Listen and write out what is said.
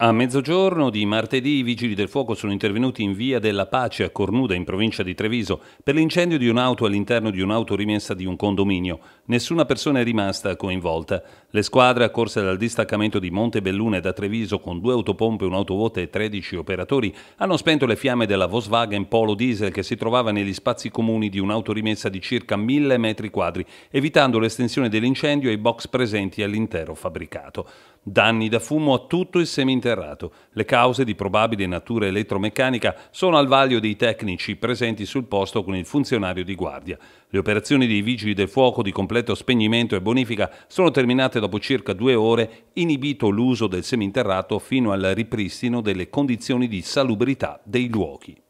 A mezzogiorno di martedì i vigili del fuoco sono intervenuti in via della Pace a Cornuda in provincia di Treviso per l'incendio di un'auto all'interno di un'autorimessa di un condominio. Nessuna persona è rimasta coinvolta. Le squadre accorse dal distaccamento di Montebelluna e da Treviso con due autopompe, un'autovuota e 13 operatori hanno spento le fiamme della Volkswagen Polo Diesel che si trovava negli spazi comuni di un'autorimessa di circa 1000 metri quadri, evitando l'estensione dell'incendio ai box presenti all'intero fabbricato. Danni da fumo a tutto il seminterrato interrato. Le cause di probabile natura elettromeccanica sono al vaglio dei tecnici presenti sul posto con il funzionario di guardia. Le operazioni dei vigili del fuoco di completo spegnimento e bonifica sono terminate dopo circa due ore, inibito l'uso del seminterrato fino al ripristino delle condizioni di salubrità dei luoghi.